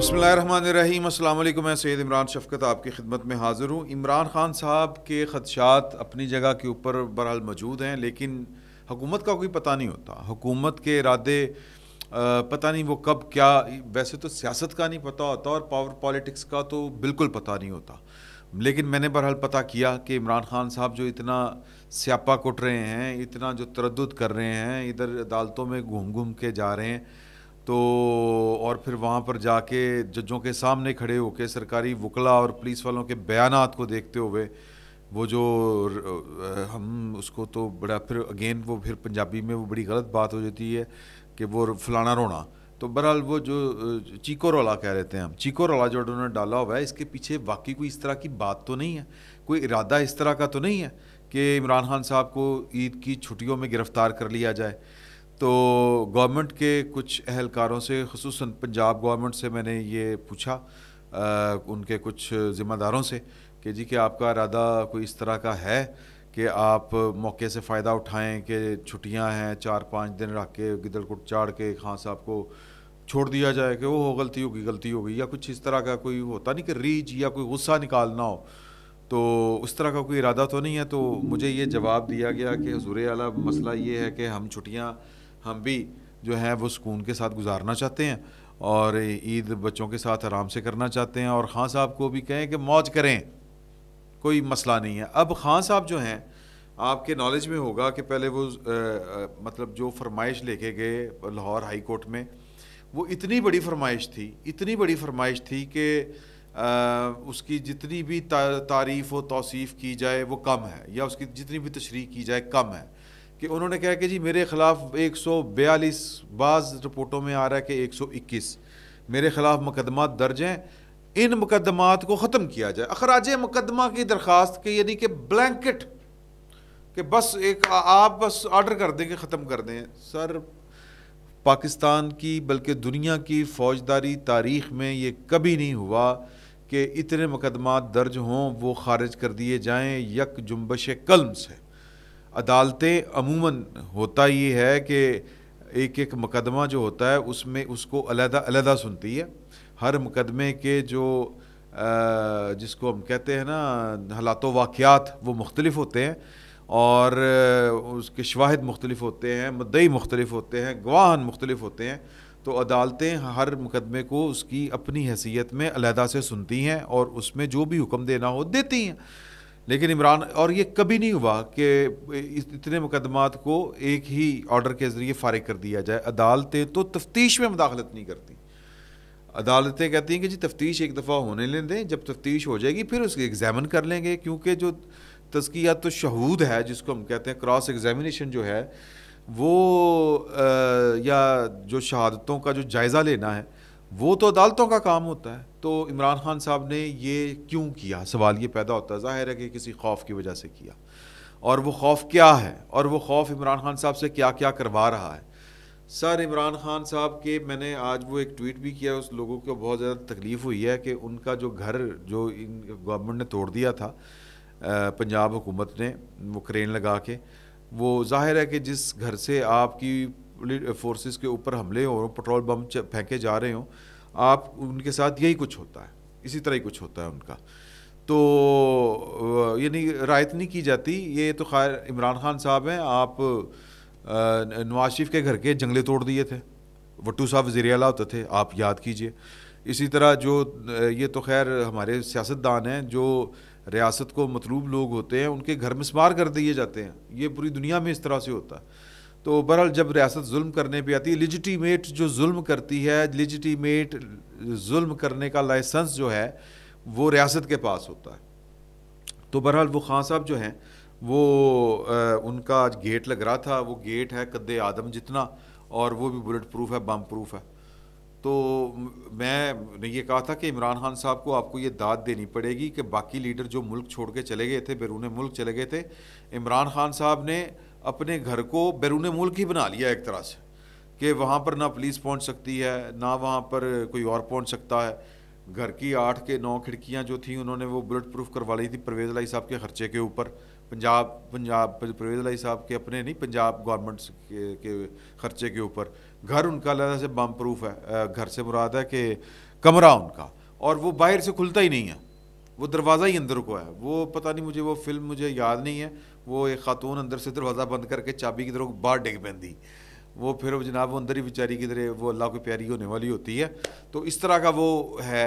बसमीम अल्लाम मैं सैद इमरान शफकत आपकी खिदमत में हाज़िर हूँ इमरान ख़ान साहब के खदशात अपनी जगह के ऊपर बहरहाल मौजूद हैं लेकिन हुकूमत का कोई पता नहीं होता हुकूमत के इरादे पता नहीं वो कब क्या वैसे तो सियासत का नहीं पता होता और पावर पॉलिटिक्स का तो बिल्कुल पता नहीं होता लेकिन मैंने बहरहाल पता किया कि इमरान खान साहब जो इतना स्यापा कुट रहे हैं इतना जो तरद कर रहे हैं इधर अदालतों में घूम घूम के जा रहे हैं तो और फिर वहाँ पर जाके जजों के सामने खड़े होकर सरकारी वकला और पुलिस वालों के बयान को देखते हुए वो जो हम उसको तो बड़ा फिर अगेन वो फिर पंजाबी में वो बड़ी गलत बात हो जाती है कि वो फलाना रोना तो बहरहाल वो जो चीको रोला कह रहे हैं हम चीको रोला जो उन्होंने डाला हुआ है इसके पीछे वाकई कोई इस तरह की बात तो नहीं है कोई इरादा इस तरह का तो नहीं है कि इमरान खान साहब को ईद की छुट्टियों में गिरफ़्तार कर लिया जाए तो गवर्नमेंट के कुछ अहलकारों से खसूस पंजाब गवर्नमेंट से मैंने ये पूछा आ, उनके कुछ ज़िम्मेदारों से कि जी कि आपका इरादा कोई इस तरह का है कि आप मौके से फ़ायदा उठाएं कि छुट्टियां हैं चार पाँच दिन रख के गिदड़कुट चाड़ के खां साहब को छोड़ दिया जाए कि वो हो गलती होगी गलती होगी या कुछ इस तरह का कोई होता नहीं कि रीच या कोई गुस्सा निकालना हो तो उस तरह का कोई इरादा तो नहीं है तो मुझे ये जवाब दिया गया कि हजूर अला मसला ये है कि हम छुट्टियाँ हम भी जो है वो सुकून के साथ गुजारना चाहते हैं और ईद बच्चों के साथ आराम से करना चाहते हैं और ख़ान साहब को भी कहें कि मौज करें कोई मसला नहीं है अब ख़ान साहब जो हैं आपके नॉलेज में होगा कि पहले वो आ, आ, मतलब जो फरमाइश लेके गए लाहौर हाई कोर्ट में वो इतनी बड़ी फरमाइश थी इतनी बड़ी फरमाइश थी कि उसकी जितनी भी ता, तारीफ़ व तोसीफ़ की जाए वो कम है या उसकी जितनी भी तशरी की जाए कम है कि उन्होंने कहा कि जी मेरे ख़िलाफ़ एक सौ बयालीस बाज़ रिपोर्टों में आ रहा है कि एक सौ इक्कीस मेरे ख़िलाफ़ मुकदमा दर्ज हैं इन मुकदमात को ख़त्म किया जाए अखराज मुकदमा की दरख्वास्त के यानी कि ब्लैंकेट कि बस एक आप बस ऑर्डर कर दें कि ख़त्म कर दें सर पाकिस्तान की बल्कि दुनिया की फ़ौजदारी तारीख में ये कभी नहीं हुआ कि इतने मुकदमा दर्ज हों वो खारिज कर दिए जाएँ यक जुम्बश कलम से अदालतें अमूमन होता ये है कि एक एक मुकदमा जो होता है उसमें उसको अलहदा अलहदा सुनती है हर मुकदमे के जो जिसको हम कहते हैं ना हालात वाक़ात वो मुख्तलिफ होते हैं और उसके शवाहद मुख्तलिफ होते हैं मदई मुख्तलिफ होते हैं गवाहन मुख्तलिफ होते हैं तो अदालतें हर मुकदमे को उसकी अपनी हैसियत में अलहदा से सुनती हैं और उसमें जो भी हुक्म देना हो देती हैं लेकिन इमरान और ये कभी नहीं हुआ कि इतने मुकदमात को एक ही ऑर्डर के ज़रिए फारिग कर दिया जाए अदालतें तो तफ्तीश में मुदाखलत नहीं करती अदालतें कहती हैं कि जी तफ्तीश एक दफ़ा होने ले दें जब तफ्तीश हो जाएगी फिर उसकी एग्ज़ामिन कर लेंगे क्योंकि जो तस्किया तो शहूद है जिसको हम कहते हैं क्रॉस एग्ज़ामिनेशन जो है वो आ, या जो शहादतों का जो जायज़ा लेना है वो तो अदालतों का काम होता है तो इमरान खान साहब ने ये क्यों किया सवाल ये पैदा होता है ज़ाहिर है कि किसी खौफ की वजह से किया और वो खौफ क्या है और वो खौफ इमरान खान साहब से क्या क्या करवा रहा है सर इमरान खान साहब के मैंने आज वो एक ट्वीट भी किया उस लोगों को बहुत ज़्यादा तकलीफ़ हुई है कि उनका जो घर जो इन गवर्नमेंट ने तोड़ दिया था पंजाब हुकूमत ने वो क्रेन लगा के वो जाहिर है कि जिस घर से आपकी फोर्सेस के ऊपर हमले हों पेट्रोल बम फेंके जा रहे हों आप उनके साथ यही कुछ होता है इसी तरह ही कुछ होता है उनका तो यानी रायत नहीं की जाती ये तो खैर इमरान खान साहब हैं आप नवाज शरीफ के घर के जंगले तोड़ दिए थे वट्टू साहब वजीर अला होते थे आप याद कीजिए इसी तरह जो ये तो खैर हमारे सियासतदान हैं जो रियासत को मतलूब लोग होते हैं उनके घर मिसमार कर दिए जाते हैं ये पूरी दुनिया में इस तरह से होता है तो बहरहाल जब रियासत जुल्म करने पे आती है लिजिटीमेट जो जुल्म करती है लिजिटीमेट जुल्म करने का लाइसेंस जो है वो रियासत के पास होता है तो बहरहाल वो खान साहब जो हैं वो आ, उनका गेट लग रहा था वो गेट है कद्दे आदम जितना और वो भी बुलेट प्रूफ है बम प्रूफ है तो मैंने ये कहा था कि इमरान खान साहब को आपको ये दाद देनी पड़ेगी कि बाकी लीडर जो मुल्क छोड़ के चले गए थे बैरून मुल्क चले गए थे इमरान खान साहब ने अपने घर को बैरून मुल्क ही बना लिया एक तरह से कि वहाँ पर ना पुलिस पहुँच सकती है ना वहाँ पर कोई और पहुँच सकता है घर की आठ के नौ खिड़कियाँ जो थी उन्होंने वो बुलेट प्रूफ करवा ली थी परवेज़ लाई साहब के खर्चे के ऊपर पंजाब पंजाब परवेज़ लाई साहब के अपने नहीं पंजाब गवर्नमेंट के, के खर्चे के ऊपर घर उनका लगा से बम प्रूफ है घर से मुराद है कि कमरा उनका और वो बाहर से खुलता ही नहीं है वो दरवाज़ा ही अंदर को है वो पता नहीं मुझे वो फिल्म मुझे याद नहीं है वो एक खातून अंदर से दरवाज़ा बंद करके चाबी की तरफ बाहर डिग पी वो फिर वो जनाब वो अंदर ही बेचारी तरह वो अल्लाह की प्यारी होने वाली होती है तो इस तरह का वो है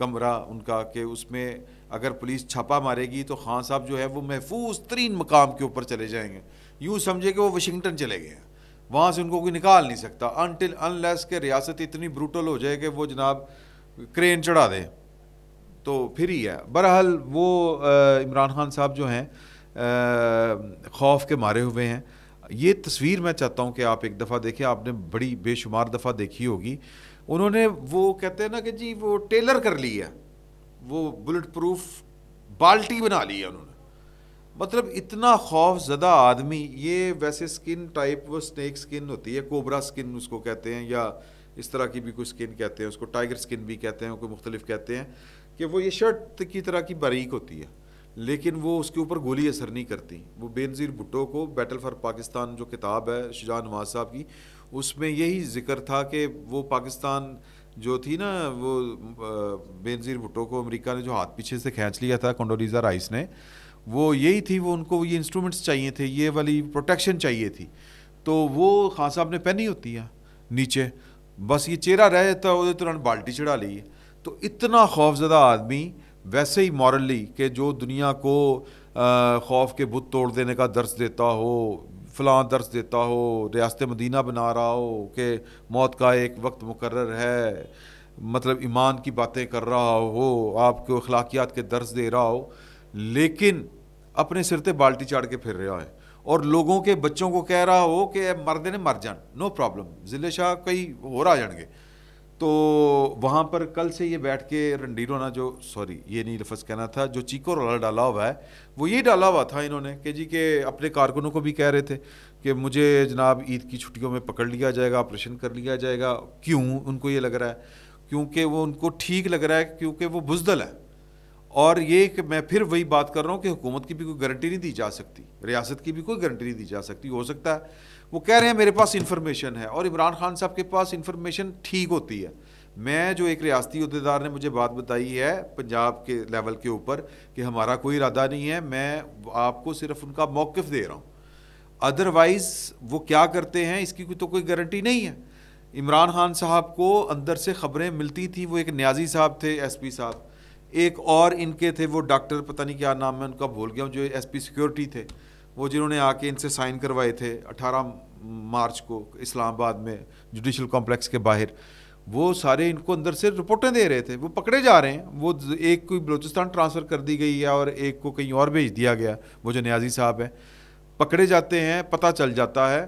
कमरा उनका कि उसमें अगर पुलिस छापा मारेगी तो खान साहब जो है वो महफूज तरीन मकाम के ऊपर चले जाएंगे यूँ समझे कि वो वाशिंगटन चले गए हैं वहाँ से उनको कोई निकाल नहीं सकता अनटिल अनलेस के रियासत इतनी ब्रूटल हो जाए कि वो जनाब क्रेन चढ़ा दें तो फिर ही है बहरहाल वो इमरान खान साहब जो हैं खौफ के मारे हुए हैं ये तस्वीर मैं चाहता हूँ कि आप एक दफ़ा देखें आपने बड़ी बेशुमार दफ़ा देखी होगी उन्होंने वो कहते हैं ना कि जी वो टेलर कर लिया वो बुलेट प्रूफ बाल्टी बना ली है उन्होंने मतलब इतना खौफ ज़दा आदमी ये वैसे स्किन टाइप वो स्नैक स्किन होती है कोबरा स्किन उसको कहते हैं या इस तरह की भी कोई स्किन कहते हैं उसको टाइगर स्किन भी कहते हैं कोई मुख्तलिफ कहते हैं कि वो ये शर्ट की तरह की बारीक होती है लेकिन वो उसके ऊपर गोली असर नहीं करती वो बेनज़ीर भुट्टो को बैटल फॉर पाकिस्तान जो किताब है शाहजहाँ नवाज साहब की उसमें यही जिक्र था कि वो पाकिस्तान जो थी ना वो बेनज़ीर भुट्टो को अमेरिका ने जो हाथ पीछे से खींच लिया था कंडोलीजा राइस ने वो यही थी वो उनको ये इंस्ट्रूमेंट्स चाहिए थे ये वाली प्रोटेक्शन चाहिए थी तो वो खान साहब ने पहनी होती है नीचे बस ये चेहरा रह जाता वो तुरंत बाल्टी चढ़ा ली है तो इतना खौफजदा आदमी वैसे ही मॉरली कि जो दुनिया को खौफ के बुत तोड़ देने का दर्ज देता हो फलां दर्स देता हो रियासत मदीना बना रहा हो कि मौत का एक वक्त मुकर है मतलब ईमान की बातें कर रहा हो आपको अखलाकियात के दर्ज दे रहा हो लेकिन अपने सिर पर बाल्टी चाड़ के फिर रहा है और लोगों के बच्चों को कह रहा हो कि मरदे ने मर जान नो प्रॉब्लम जिले शाह कई हो रहा जाएंगे तो वहाँ पर कल से ये बैठ के रणडीरों ना जो सॉरी ये नहीं लफज कहना था जो चीको रोला डाला हुआ है वो ये डाला हुआ था इन्होंने कि जी के अपने कारकुनों को भी कह रहे थे कि मुझे जनाब ईद की छुट्टियों में पकड़ लिया जाएगा ऑपरेशन कर लिया जाएगा क्यों उनको ये लग रहा है क्योंकि वो उनको ठीक लग रहा है क्योंकि वो बुजदल है और ये कि मैं फिर वही बात कर रहा हूँ कि हुकूमत की भी कोई गारंटी नहीं दी जा सकती रियासत की भी कोई गारंटी नहीं दी जा सकती हो सकता है वो कह रहे हैं मेरे पास इन्फॉर्मेशन है और इमरान खान साहब के पास इन्फॉर्मेशन ठीक होती है मैं जो एक रियासती अहदेदार ने मुझे बात बताई है पंजाब के लेवल के ऊपर कि हमारा कोई इरादा नहीं है मैं आपको सिर्फ उनका मौक़ दे रहा हूँ अदरवाइज़ वो क्या करते हैं इसकी तो कोई गारंटी नहीं है इमरान खान साहब को अंदर से ख़बरें मिलती थी वो एक न्याजी साहब थे एसपी साहब एक और इनके थे वो डॉक्टर पता नहीं क्या नाम है उनका भूल गया जो एसपी सिक्योरिटी थे वो जिन्होंने आके इनसे साइन करवाए थे 18 मार्च को इस्लामाबाद में जुडिशल कॉम्प्लेक्स के बाहर वो सारे इनको अंदर से रिपोर्टें दे रहे थे वो पकड़े जा रहे हैं वो एक कोई बलूचिस्तान ट्रांसफ़र कर दी गई है और एक को कहीं और भेज दिया गया वो जो न्याजी साहब हैं पकड़े जाते हैं पता चल जाता है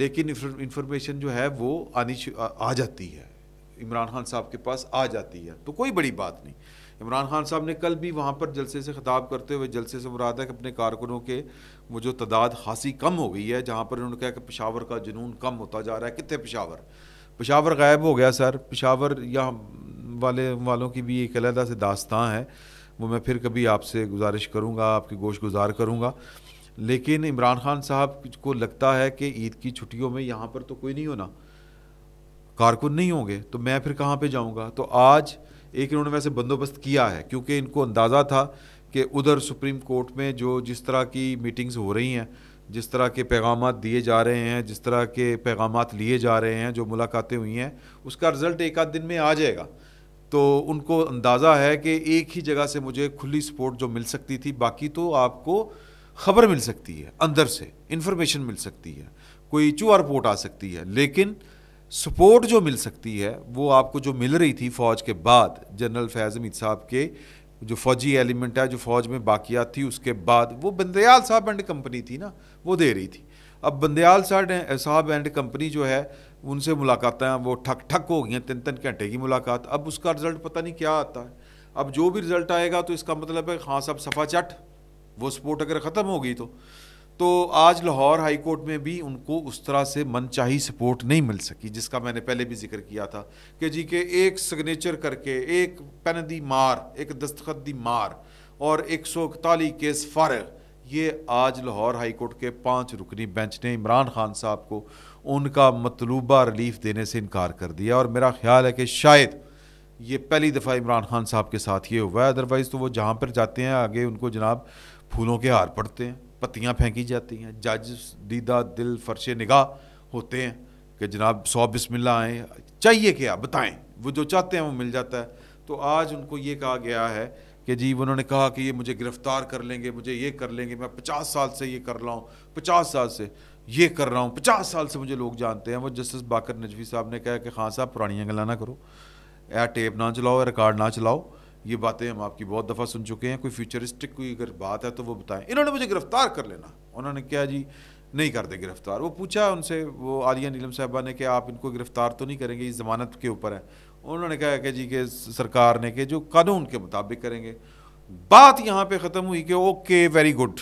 लेकिन इन्फॉर्मेशन जो है वो आनी आ, आ जाती है इमरान खान साहब के पास आ जाती है तो कोई बड़ी बात नहीं इमरान खान साहब ने कल भी वहाँ पर जलसे से खिताब करते हुए जलसे से मुराद है कि अपने कारकुनों के वो जो तदाद खासी कम हो गई है जहाँ पर उन्होंने कहा कि पेशावर का जुनून कम होता जा रहा है कितने पेशावर पेशावर गायब हो गया सर पेशावर यहाँ वाले वालों की भी एक अलहदा से दास्तान है वो मैं फिर कभी आपसे गुजारिश करूँगा आपकी गोश गुजार करूँगा लेकिन इमरान खान साहब को लगता है कि ईद की छुट्टियों में यहाँ पर तो कोई नहीं होना कारकुन नहीं होंगे तो मैं फिर कहाँ पे जाऊँगा तो आज एक इन्होंने वैसे बंदोबस्त किया है क्योंकि इनको अंदाज़ा था कि उधर सुप्रीम कोर्ट में जो जिस तरह की मीटिंग्स हो रही हैं जिस तरह के पैगाम दिए जा रहे हैं जिस तरह के पैगाम लिए जा रहे हैं जो मुलाकातें हुई हैं उसका रिज़ल्ट एक आध दिन में आ जाएगा तो उनको अंदाज़ा है कि एक ही जगह से मुझे खुली सपोर्ट जो मिल सकती थी बाकी तो आपको खबर मिल सकती है अंदर से इन्फॉर्मेशन मिल सकती है कोई चूआर रिपोर्ट आ सकती है लेकिन सपोर्ट जो मिल सकती है वो आपको जो मिल रही थी फ़ौज के बाद जनरल फैज़ अमीद साहब के जो फौजी एलिमेंट है जो फौज में बाकियात थी उसके बाद वो बंदयाल साहब एंड कंपनी थी ना वो दे रही थी अब बंदयाल साहब एंड कंपनी जो है उनसे मुलाकातें वो ठक ठक हो गई हैं तीन तीन घंटे की मुलाकात अब उसका रिज़ल्ट पता नहीं क्या आता है अब जो भी रिज़ल्ट आएगा तो इसका मतलब है खां हाँ, साहब सफ़ा चट वो सपोर्ट अगर ख़त्म हो गई तो तो आज लाहौर हाई कोर्ट में भी उनको उस तरह से मनचाही सपोर्ट नहीं मिल सकी जिसका मैंने पहले भी जिक्र किया था कि जी के एक सिग्नेचर करके एक पेन दी मार एक दस्तखत दी मार और एक सौ इकतालीस केस फ़ारग ये आज लाहौर हाई कोर्ट के पाँच रुकनी बेंच ने इमरान खान साहब को उनका मतलूबा रिलीफ देने से इनकार कर दिया और मेरा ख्याल है कि शायद ये पहली दफ़ा इमरान खान साहब के साथ ये हुआ है अदरवाइज़ तो वो जहाँ पर जाते हैं आगे उनको जनाब फूलों के हार पड़ते हैं पत्तियाँ फेंकी जाती हैं जज दीदा दिल फर्श निगाह होते हैं कि जनाब सौ बिस्मिल्ला आए चाहिए क्या बताएं वो जो चाहते हैं वो मिल जाता है तो आज उनको ये कहा गया है कि जी उन्होंने कहा कि ये मुझे गिरफ़्तार कर लेंगे मुझे ये कर लेंगे मैं पचास साल से ये कर रहा हूँ पचास साल से ये कर रहा हूँ पचास साल से मुझे लोग जानते हैं वो जस्टिस बाकर नजवी साहब ने कहा कि खान साहब पुरानी गलाना करो ए टेप ना चलाओ रिकॉर्ड ना चलाओ ये बातें हम आपकी बहुत दफ़ा सुन चुके हैं कोई फ्यूचरिस्टिक कोई अगर बात है तो वो बताएं इन्होंने मुझे गिरफ़्तार कर लेना उन्होंने क्या जी नहीं कर दे गिरफ़्तार वो पूछा उनसे वो आलिया नीलम साहबा ने कि आप इनको गिरफ़्तार तो नहीं करेंगे ये ज़मानत के ऊपर है उन्होंने कहा कि जी के सरकार ने कि जो कानून के मुताबिक करेंगे बात यहाँ पे ख़त्म हुई कि ओके वेरी गुड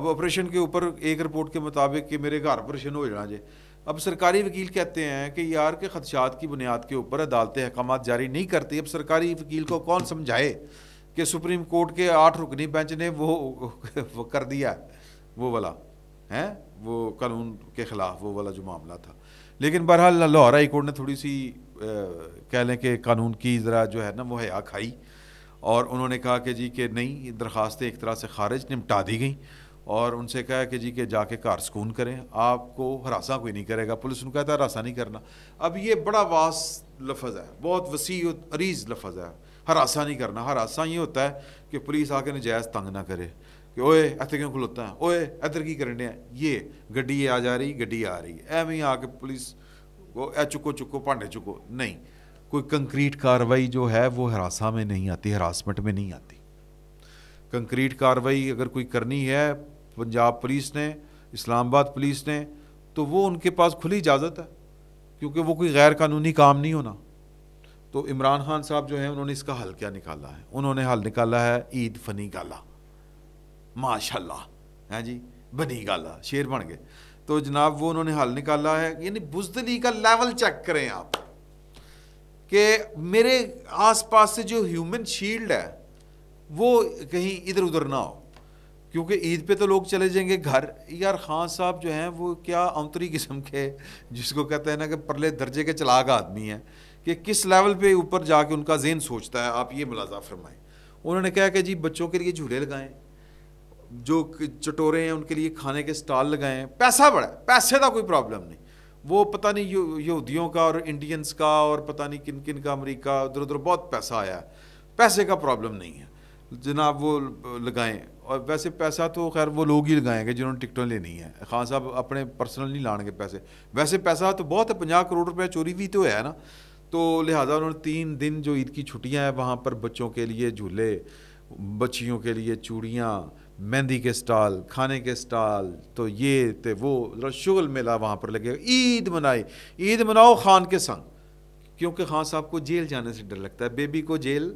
अब ऑपरेशन के ऊपर एक रिपोर्ट के मुताबिक कि मेरे घर ऑपरेशन हो जाना जी अब सरकारी वकील कहते हैं कि यार के खदशात की बुनियाद के ऊपर अदालतें अहकाम जारी नहीं करती अब सरकारी वकील को कौन समझाए कि सुप्रीम कोर्ट के आठ रुकनी बेंच ने वो, वो कर दिया वो वाला हैं वो कानून के ख़िलाफ़ वो वाला जो मामला था लेकिन बहरहाल लाहौर हाई कोर्ट ने थोड़ी सी कह लें कि कानून की ज़रा जो है ना वो हया खाई और उन्होंने कहा कि जी कि नहीं दरख्वास्तें एक तरह से खारिज निपटा दी गई और उनसे कहा कि जी के जाके कार सुकून करें आपको हरासा कोई नहीं करेगा पुलिस उनको कहता हरासा नहीं करना अब ये बड़ा वास लफज है बहुत वसी अरीज लफज है हरासा नहीं करना हरासा ये होता है कि पुलिस आके नजायज़ तंग ना करे कि ओए इतने क्यों खलोता है ओए इधर की करने है? ये गड्डी आ जा रही गड्डी आ रही एवं ही आके पुलिस को ए चुको चुको भांडे चुको नहीं कोई कंक्रीट कार्रवाई जो है वो हरासा में नहीं आती हरासमेंट में नहीं आती कंक्रीट कार्रवाई अगर कोई करनी है पंजाब पुलिस ने इस्लामाबाद पुलिस ने तो वो उनके पास खुली इजाज़त है क्योंकि वो कोई गैर कानूनी काम नहीं होना तो इमरान खान साहब जो हैं उन्होंने इसका हल क्या निकाला है उन्होंने हल निकाला है ईद फनी गाला माशाल्लाह हैं जी बनी गाला शेर बन गए तो जनाब वो उन्होंने हल निकाला है यानी बुजदली का लेवल चेक करें आप कि मेरे आसपास से जो ह्यूमन शील्ड है वो कहीं इधर उधर ना हो क्योंकि ईद पे तो लोग चले जाएंगे घर यार खान साहब जो हैं वो क्या अंतरी किस्म के जिसको कहते हैं ना कि परले दर्जे के चलाक आदमी हैं कि किस लेवल पे ऊपर जाके उनका जेन सोचता है आप ये मुलाजा फरमाएं उन्होंने कहा कि जी बच्चों के लिए झूले लगाएं जो चटोरे हैं उनके लिए खाने के स्टॉल लगाएं पैसा बढ़ा पैसे का कोई प्रॉब्लम नहीं वो पता नहीं यहूदियों का और इंडियंस का और पता नहीं किन किन का अमरीका उधर उधर बहुत पैसा आया है पैसे का प्रॉब्लम नहीं है जनाब वो लगाएं और वैसे पैसा तो खैर वो लोग ही लगाएंगे जिन्होंने टिकटों लेनी है खान साहब अपने पर्सनल नहीं लाएंगे पैसे वैसे पैसा तो बहुत है पंजाह करोड़ रुपया चोरी भी तो है ना तो लिहाजा उन्होंने तीन दिन जो ईद की छुट्टियाँ हैं वहाँ पर बच्चों के लिए झूले बच्चियों के लिए चूड़ियाँ मेहंदी के स्टॉल खाने के स्टॉल तो ये तो वो शुगल मेला वहाँ पर लगेगा ईद मनाई ईद मनाओ खान के संग क्योंकि खान साहब को जेल जाने से डर लगता है बेबी को जेल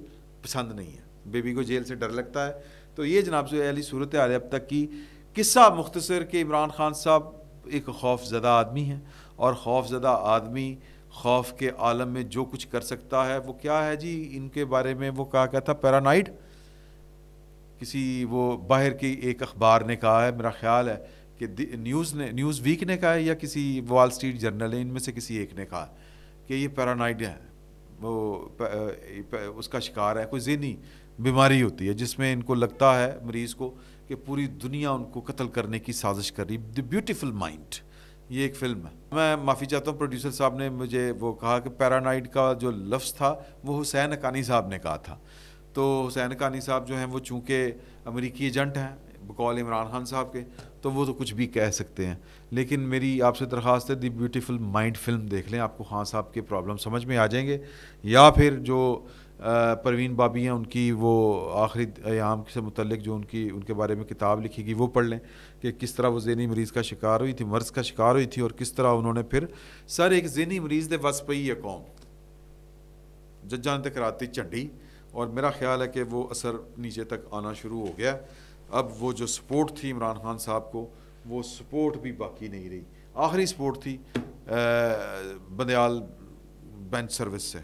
पसंद नहीं है बेबी को जेल से डर लगता है तो ये जनाब जो अली सूरत हाल अब तक की किस्सा मुख्तसर के इमरान खान साहब एक खौफजदा आदमी हैं और खौफजदा आदमी खौफ के आलम में जो कुछ कर सकता है वो क्या है जी इनके बारे में वो कहा गया था पैरानाइड किसी वो बाहर की एक अखबार ने कहा है मेरा ख्याल है कि न्यूज़ ने न्यूज़ वीक ने कहा है या किसी वॉल स्ट्रीट जर्नल है इनमें से किसी एक ने कहा कि ये पैरानाइड है वो प, प, उसका शिकार है कोई जहनी बीमारी होती है जिसमें इनको लगता है मरीज़ को कि पूरी दुनिया उनको कत्ल करने की साजिश कर रही द ब्यूटिफुल माइंड ये एक फिल्म है मैं माफ़ी चाहता हूँ प्रोड्यूसर साहब ने मुझे वो कहा कि पैरानाइड का जो लफ्ज़ था वो हुसैन अकानी साहब ने कहा था तो हुसैन अकानी साहब जो हैं वो चूँकि अमरीकी एजेंट हैं बकौल इमरान खान साहब के तो वो तो कुछ भी कह सकते हैं लेकिन मेरी आपसे दरख्वास्त है दी ब्यूटीफुल माइंड फिल्म देख लें आपको खान साहब के प्रॉब्लम समझ में आ जाएंगे या फिर जो परवीन बाबी हैं उनकी वो आखिरी आयाम से मतलब जो उनकी उनके बारे में किताब लिखी गई वो पढ़ लें कि किस तरह वो जहनी मरीज़ का शिकार हुई थी मर्ज़ का शिकार हुई थी और किस तरह उन्होंने फिर सर एक जहनी मरीज़ दे वस पई है कौम ने तक तो राती झंडी और मेरा ख्याल है कि वो असर नीचे तक आना शुरू हो गया अब वो जो सपोर्ट थी इमरान खान साहब को वो सपोर्ट भी बाकी नहीं रही आखिरी सपोर्ट थी बंदयाल बेंच सर्विस से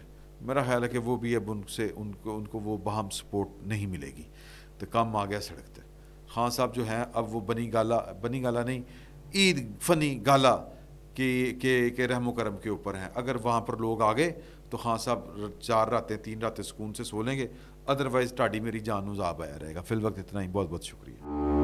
मेरा ख्याल है कि वो भी अब उनसे उनको उनको वो बहम सपोर्ट नहीं मिलेगी तो काम आ गया सड़क पर खान साहब जो हैं अब वो बनी गाला बनी गाला नहीं ईद फनी गाला के के के रहम करम के ऊपर हैं अगर वहाँ पर लोग आ गए तो खान साहब चार रातें तीन रातें सुकून से सो लेंगे अदरवाइज ढाडी मेरी जान नजाब आया रहेगा फिल वक्त इतना ही बहुत बहुत शुक्रिया